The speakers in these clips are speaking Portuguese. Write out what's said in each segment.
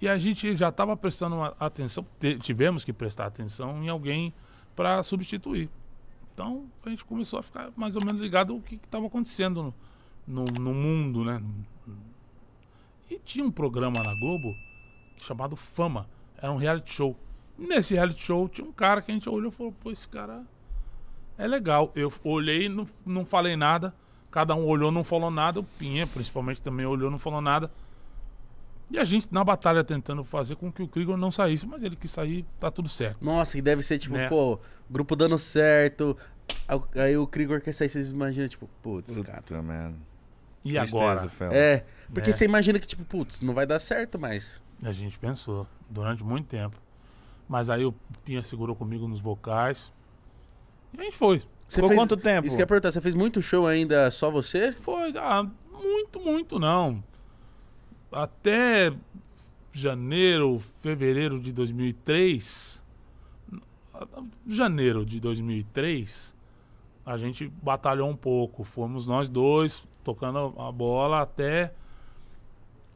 E a gente já estava prestando atenção, tivemos que prestar atenção em alguém para substituir. Então a gente começou a ficar mais ou menos ligado ao que estava acontecendo no, no, no, mundo, né? E tinha um programa na Globo chamado Fama, era um reality show. Nesse reality show tinha um cara que a gente olhou e falou: pô, esse cara é legal. Eu olhei, não, não falei nada, cada um olhou, não falou nada. O Pinha, principalmente, também olhou, não falou nada. E a gente, na batalha, tentando fazer com que o Krigor não saísse, mas ele que sair, tá tudo certo. Nossa, e deve ser tipo, né? pô, grupo dando certo. Aí o Krigor quer sair, vocês imaginam, tipo, putz, cara. Man. E Tristeza, agora? Fellas. É, porque é. você imagina que, tipo, putz, não vai dar certo mais. A gente pensou, durante muito tempo. Mas aí o Pinha segurou comigo nos vocais. E a gente foi. Você Ficou fez... quanto tempo? Isso que eu ia perguntar, você fez muito show ainda só você? Foi, ah, muito, muito não até janeiro, fevereiro de 2003, janeiro de 2003, a gente batalhou um pouco. Fomos nós dois tocando a bola até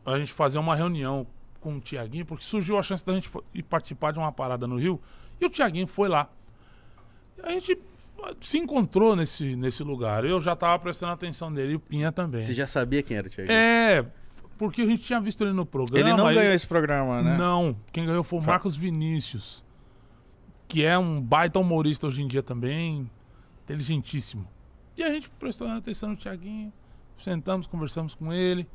a gente fazer uma reunião com o Tiaguinho, porque surgiu a chance da gente ir participar de uma parada no Rio e o Tiaguinho foi lá. A gente ah, se encontrou nesse, nesse lugar. Eu já estava prestando atenção dele e o Pinha também. Você já sabia quem era o Tiaguinho? É, porque a gente tinha visto ele no programa. Ele não ganhou ele... esse programa, né? Não. Quem ganhou foi o Marcos Vinícius, que é um baita humorista hoje em dia também, inteligentíssimo. E a gente prestou atenção no Thiaguinho sentamos, conversamos com ele.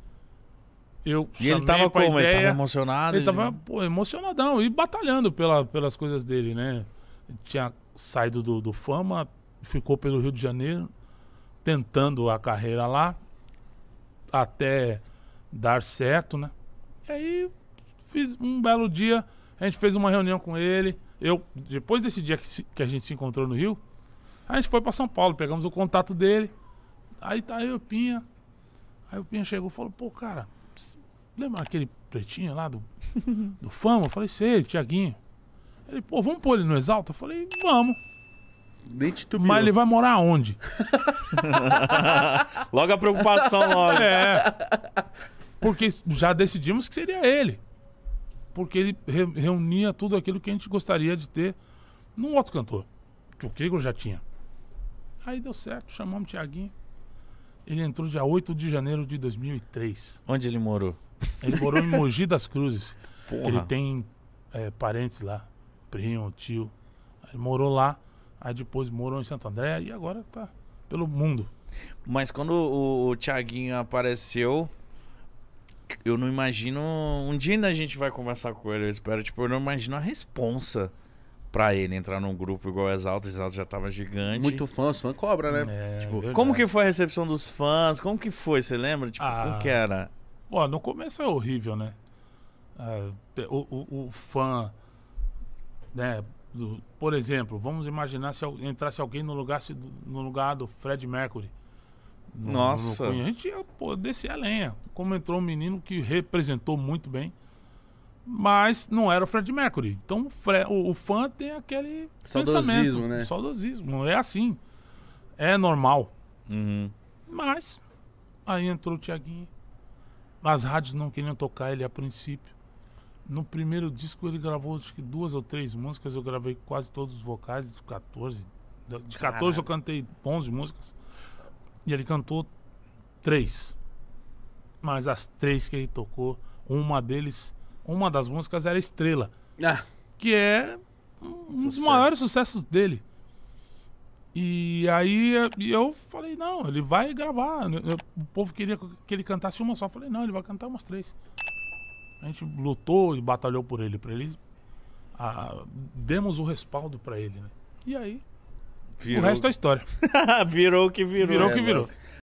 Eu e ele tava como? Ideia, ele tava emocionado? Ele tava pô, emocionadão e batalhando pela, pelas coisas dele, né? Ele tinha saído do, do Fama, ficou pelo Rio de Janeiro, tentando a carreira lá, até dar certo, né? E aí fiz um belo dia, a gente fez uma reunião com ele. Eu, depois desse dia que, se, que a gente se encontrou no Rio, a gente foi para São Paulo, pegamos o contato dele. Aí tá aí o Pinha. Aí o Pinha chegou e falou, pô, cara, lembra aquele pretinho lá do, do Fama? Eu falei, sei, Tiaguinho. Ele, pô, vamos pôr ele no Exalta? Eu falei, vamos. Mas ele vai morar onde? logo a preocupação logo. É. Porque já decidimos que seria ele. Porque ele re reunia tudo aquilo que a gente gostaria de ter num outro cantor, que o Krieger já tinha. Aí deu certo, chamamos o Tiaguinho. Ele entrou dia 8 de janeiro de 2003. Onde ele morou? Ele morou em Mogi das Cruzes. Ele tem é, parentes lá, primo, tio. Ele morou lá, aí depois morou em Santo André e agora tá pelo mundo. Mas quando o, o Tiaguinho apareceu, eu não imagino. Um dia ainda a gente vai conversar com ele, eu espero. Tipo, eu não imagino a responsa pra ele entrar num grupo igual o Exalto. O Exalto já tava gigante. Muito fã, os fãs cobra, né? É, é tipo, como que foi a recepção dos fãs? Como que foi? Você lembra? Tipo, ah, como que era? Pô, no começo é horrível, né? É, o, o, o, fã, né? por exemplo, vamos imaginar se entrasse alguém no lugar, no lugar do Fred Mercury. No, Nossa. No A gente ia pô, descer a lenha. Como entrou um menino que representou muito bem, mas não era o Fred Mercury. Então o, Fre o, o fã tem aquele saudosismo, pensamento. Né? Saudosismo, é assim. É normal. Uhum. Mas aí entrou o Tiaguinho. As rádios não queriam tocar ele a princípio. No primeiro disco ele gravou acho que duas ou três músicas, eu gravei quase todos os vocais, de 14. De 14 Caralho. eu cantei 11 músicas. E ele cantou três. Mas as três que ele tocou, uma deles, uma das músicas era Estrela. Ah. Que é um Sucesso. dos maiores sucessos dele. E aí eu falei, não, ele vai gravar. o povo queria que ele cantasse uma só. Eu falei, não, ele vai cantar umas três. A gente lutou e batalhou por ele, para ele. Ah, demos o respaldo para ele, né? E aí Virou. O resto é história. virou o que virou. Virou o que é, virou.